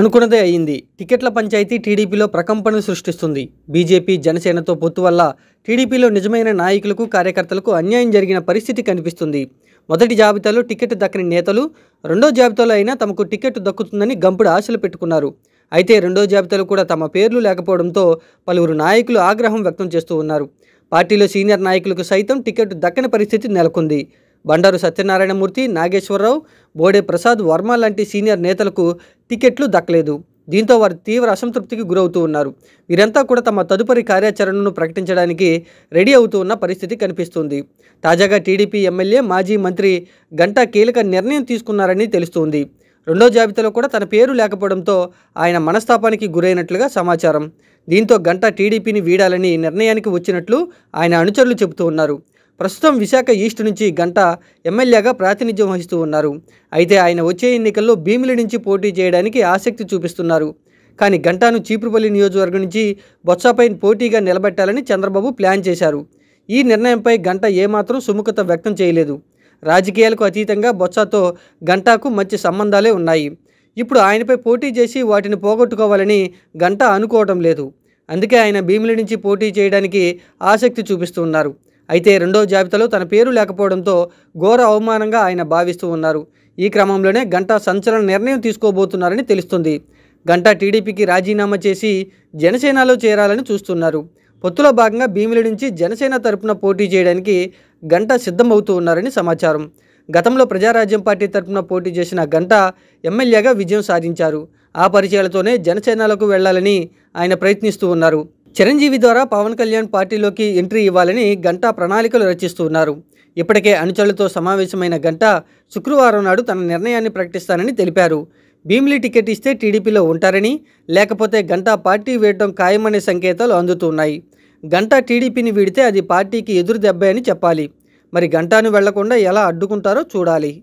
అనుకున్నదే అయింది టికెట్ల పంచాయతీ టీడీపీలో ప్రకంపనలు సృష్టిస్తుంది బీజేపీ జనసేనతో పొత్తు వల్ల టీడీపీలో నిజమైన నాయకులకు కార్యకర్తలకు అన్యాయం జరిగిన పరిస్థితి కనిపిస్తుంది మొదటి జాబితాలో టికెట్ దక్కని నేతలు రెండో జాబితాలో అయినా తమకు టికెట్ దక్కుతుందని గంపుడు ఆశలు పెట్టుకున్నారు అయితే రెండో జాబితాలో కూడా తమ పేర్లు లేకపోవడంతో పలువురు నాయకులు ఆగ్రహం వ్యక్తం చేస్తూ ఉన్నారు పార్టీలో సీనియర్ నాయకులకు సైతం టికెట్ దక్కని పరిస్థితి నెలకొంది బండారు సత్యనారాయణమూర్తి నాగేశ్వరరావు బోడే ప్రసాద్ వర్మ లాంటి సీనియర్ నేతలకు టికెట్లు దక్కలేదు దీంతో వారు తీవ్ర అసంతృప్తికి గురవుతూ ఉన్నారు వీరంతా కూడా తమ తదుపరి కార్యాచరణను ప్రకటించడానికి రెడీ అవుతూ ఉన్న పరిస్థితి కనిపిస్తుంది తాజాగా టీడీపీ ఎమ్మెల్యే మాజీ మంత్రి గంటా కీలక నిర్ణయం తీసుకున్నారని తెలుస్తోంది రెండో జాబితాలో కూడా తన పేరు లేకపోవడంతో ఆయన మనస్తాపానికి గురైనట్లుగా సమాచారం దీంతో గంట టీడీపీని వీడాలని నిర్ణయానికి వచ్చినట్లు ఆయన అనుచరులు చెబుతూ ఉన్నారు ప్రస్తుతం విశాఖ ఈస్ట్ నుంచి గంట ఎమ్మెల్యేగా ప్రాతినిధ్యం వహిస్తూ ఉన్నారు అయితే ఆయన వచ్చే ఎన్నికల్లో భీమిలి నుంచి పోటీ చేయడానికి ఆసక్తి చూపిస్తున్నారు కానీ గంటాను చీపురుపల్లి నియోజకవర్గం నుంచి బొత్సపై పోటీగా నిలబెట్టాలని చంద్రబాబు ప్లాన్ చేశారు ఈ నిర్ణయంపై గంట ఏమాత్రం సుముఖత వ్యక్తం చేయలేదు రాజకీయాలకు అతీతంగా బొత్సతో గంటాకు మంచి సంబంధాలే ఉన్నాయి ఇప్పుడు ఆయనపై పోటీ చేసి వాటిని పోగొట్టుకోవాలని గంట అనుకోవడం లేదు అందుకే ఆయన భీమిలి నుంచి పోటీ చేయడానికి ఆసక్తి చూపిస్తున్నారు అయితే రెండో జాబితాలో తన పేరు లేకపోవడంతో ఘోర అవమానంగా ఆయన భావిస్తూ ఉన్నారు ఈ క్రమంలోనే గంటా సంచలన నిర్ణయం తీసుకోబోతున్నారని తెలుస్తుంది గంటా టీడీపీకి రాజీనామా చేసి జనసేనలో చేరాలని చూస్తున్నారు పొత్తులో భాగంగా భీముల నుంచి జనసేన తరపున పోటీ చేయడానికి గంట సిద్ధమవుతూ ఉన్నారని సమాచారం గతంలో ప్రజారాజ్యం పార్టీ తరపున పోటీ చేసిన గంట ఎమ్మెల్యేగా విజయం సాధించారు ఆ పరిచయాలతోనే జనసేనలకు వెళ్లాలని ఆయన ప్రయత్నిస్తూ ఉన్నారు చిరంజీవి ద్వారా పవన్ కళ్యాణ్ పార్టీలోకి ఎంట్రీ ఇవ్వాలని గంటా ప్రణాళికలు రచిస్తున్నారు ఇప్పటికే అనుచరులతో సమావేశమైన గంటా శుక్రవారం నాడు తన నిర్ణయాన్ని ప్రకటిస్తానని తెలిపారు భీమిలీ టికెట్ ఇస్తే టీడీపీలో ఉంటారని లేకపోతే గంటా పార్టీ వేయడం ఖాయమనే సంకేతాలు అందుతున్నాయి గంటా టీడీపీని వీడితే అది పార్టీకి ఎదురు దెబ్బే అని చెప్పాలి మరి గంటాను వెళ్లకుండా ఎలా అడ్డుకుంటారో చూడాలి